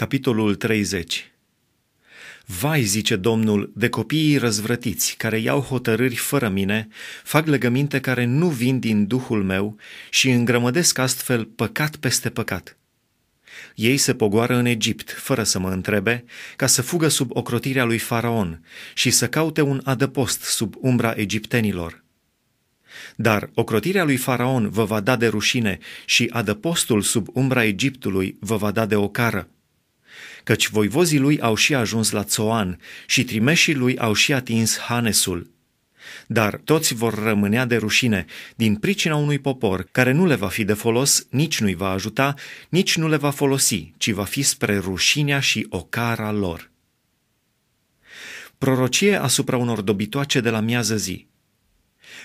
Capitolul 30 Vai, zice Domnul, de copiii răzvrătiți, care iau hotărâri fără mine, fac legăminte care nu vin din Duhul meu și îngrămădesc astfel păcat peste păcat. Ei se pogoară în Egipt, fără să mă întrebe, ca să fugă sub ocrotirea lui Faraon și să caute un adăpost sub umbra egiptenilor. Dar ocrotirea lui Faraon vă va da de rușine și adăpostul sub umbra Egiptului vă va da de ocară căci voivozii lui au și ajuns la Țoan și trimeșii lui au și atins Hanesul. Dar toți vor rămânea de rușine din pricina unui popor care nu le va fi de folos, nici nu-i va ajuta, nici nu le va folosi, ci va fi spre rușinea și ocara lor. Prorocie asupra unor dobitoace de la miază zi –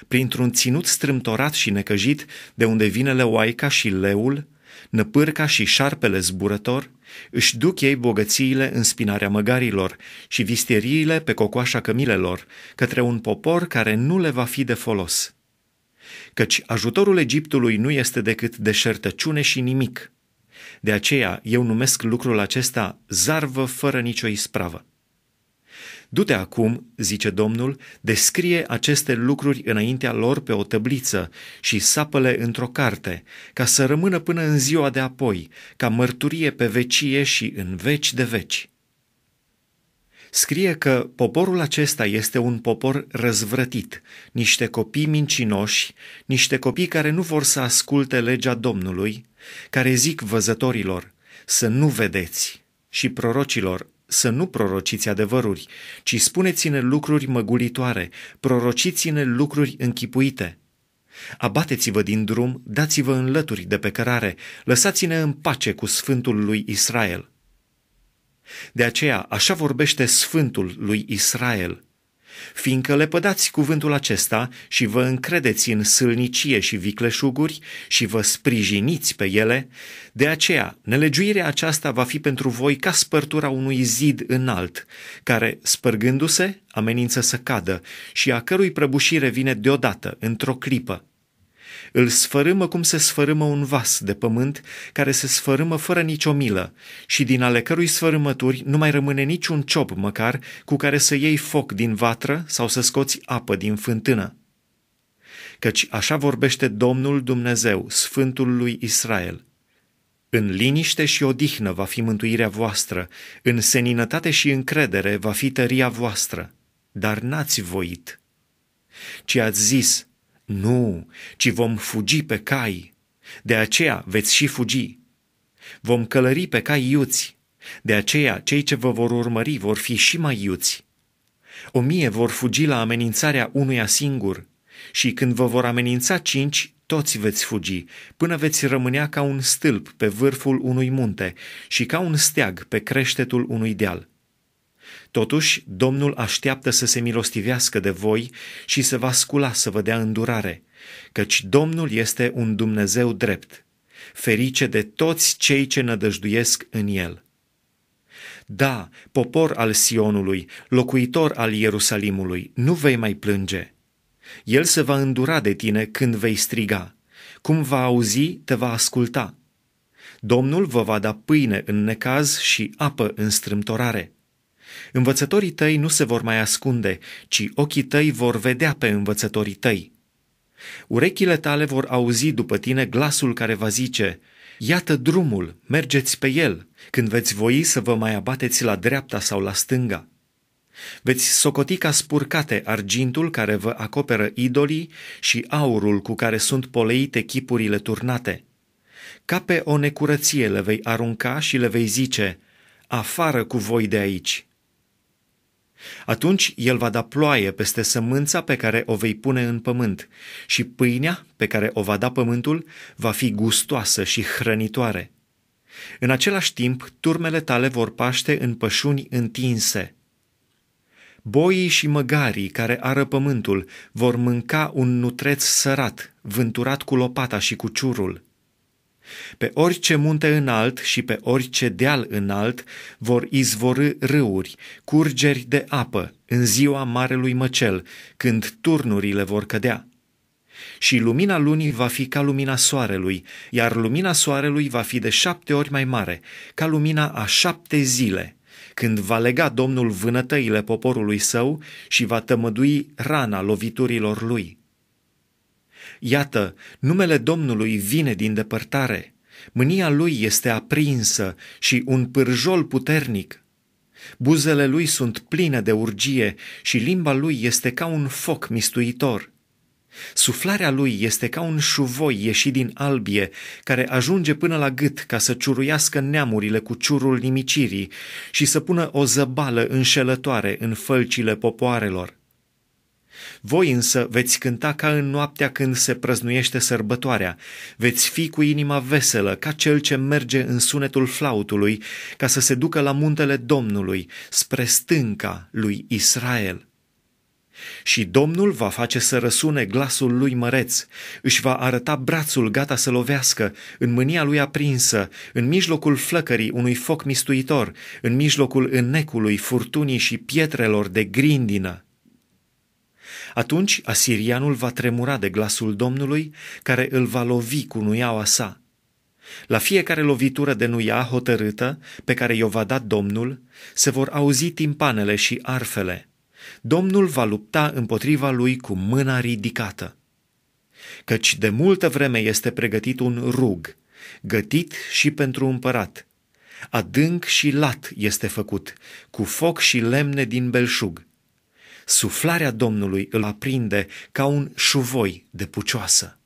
printr-un ținut strâmtorat și necăjit, de unde vine leoaica și leul, năpârca și șarpele zburător, își duc ei bogățiile în spinarea măgarilor și visteriile pe cocoașa cămilelor, către un popor care nu le va fi de folos. Căci ajutorul Egiptului nu este decât deșertăciune și nimic. De aceea eu numesc lucrul acesta zarvă fără nicio ispravă. Du-te acum, zice Domnul, descrie aceste lucruri înaintea lor pe o tăbliță și sapăle într-o carte, ca să rămână până în ziua de apoi, ca mărturie pe vecie și în veci de veci scrie că poporul acesta este un popor răzvrătit, niște copii mincinoși, niște copii care nu vor să asculte legea Domnului, care zic văzătorilor să nu vedeți și prorocilor să nu prorociți adevăruri, ci spuneți-ne lucruri măgulitoare, prorociți-ne lucruri închipuite. Abateți-vă din drum, dați-vă în lături de pe cărare, lăsați-ne în pace cu Sfântul lui Israel. De aceea, așa vorbește Sfântul lui Israel – fiindcă lepădați cuvântul acesta și vă încredeți în sâlnicie și vicleșuguri și vă sprijiniți pe ele, de aceea nelegiuirea aceasta va fi pentru voi ca spărtura unui zid înalt, care, spărgându-se, amenință să cadă și a cărui prăbușire vine deodată, într-o clipă, îl sfărâmă cum se sfărâmă un vas de pământ care se sfărâmă fără nicio milă și din ale cărui sfărâmături nu mai rămâne niciun ciop măcar cu care să iei foc din vatră sau să scoți apă din fântână. Căci așa vorbește Domnul Dumnezeu, Sfântul lui Israel. În liniște și odihnă va fi mântuirea voastră, în seninătate și încredere va fi tăria voastră, dar n-ați voit, ci ați zis, nu, ci vom fugi pe cai. De aceea veți și fugi. Vom călări pe cai iuți. De aceea cei ce vă vor urmări vor fi și mai iuți. O mie vor fugi la amenințarea unuia singur și când vă vor amenința cinci, toți veți fugi, până veți rămânea ca un stâlp pe vârful unui munte și ca un steag pe creștetul unui deal. Totuși, Domnul așteaptă să se milostivească de voi și să vă scula să vă dea îndurare, căci Domnul este un Dumnezeu drept, ferice de toți cei ce nădăjduiesc în El. Da, popor al Sionului, locuitor al Ierusalimului, nu vei mai plânge. El se va îndura de tine când vei striga. Cum va auzi, te va asculta. Domnul vă va da pâine în necaz și apă în strâmtorare Învățătorii tăi nu se vor mai ascunde, ci ochii tăi vor vedea pe învățătorii tăi. Urechile tale vor auzi după tine glasul care va zice, Iată drumul, mergeți pe el, când veți voi să vă mai abateți la dreapta sau la stânga. Veți socoti ca spurcate argintul care vă acoperă idolii și aurul cu care sunt poleite chipurile turnate. Ca pe o necurăție le vei arunca și le vei zice, afară cu voi de aici. Atunci el va da ploaie peste sămânța pe care o vei pune în pământ și pâinea pe care o va da pământul va fi gustoasă și hrănitoare. În același timp, turmele tale vor paște în pășuni întinse. Boii și măgarii care ară pământul vor mânca un nutreț sărat, vânturat cu lopata și cu ciurul. Pe orice munte înalt și pe orice deal înalt vor izvorâ râuri, curgeri de apă, în ziua Marelui Măcel, când turnurile vor cădea. Și lumina lunii va fi ca lumina soarelui, iar lumina soarelui va fi de șapte ori mai mare, ca lumina a șapte zile, când va lega Domnul vânătăile poporului său și va tămădui rana loviturilor lui. Iată, numele Domnului vine din depărtare, mânia lui este aprinsă și un pârjol puternic. Buzele lui sunt pline de urgie și limba lui este ca un foc mistuitor. Suflarea lui este ca un șuvoi ieșit din albie, care ajunge până la gât ca să ciuruiască neamurile cu ciurul nimicirii și să pună o zăbală înșelătoare în fălcile popoarelor. Voi însă veți cânta ca în noaptea când se prăznuiește sărbătoarea. Veți fi cu inima veselă, ca cel ce merge în sunetul flautului, ca să se ducă la muntele Domnului, spre stânca lui Israel. Și Domnul va face să răsune glasul lui măreț, își va arăta brațul gata să lovească, în mânia lui aprinsă, în mijlocul flăcării unui foc mistuitor, în mijlocul înnecului, furtunii și pietrelor de grindină. Atunci asirianul va tremura de glasul Domnului, care îl va lovi cu nuiaua sa. La fiecare lovitură de nuia hotărâtă pe care i-o va da Domnul, se vor auzi timpanele și arfele. Domnul va lupta împotriva lui cu mâna ridicată. Căci de multă vreme este pregătit un rug, gătit și pentru împărat. Adânc și lat este făcut, cu foc și lemne din belșug. Suflarea Domnului îl aprinde ca un șuvoi de pucioasă.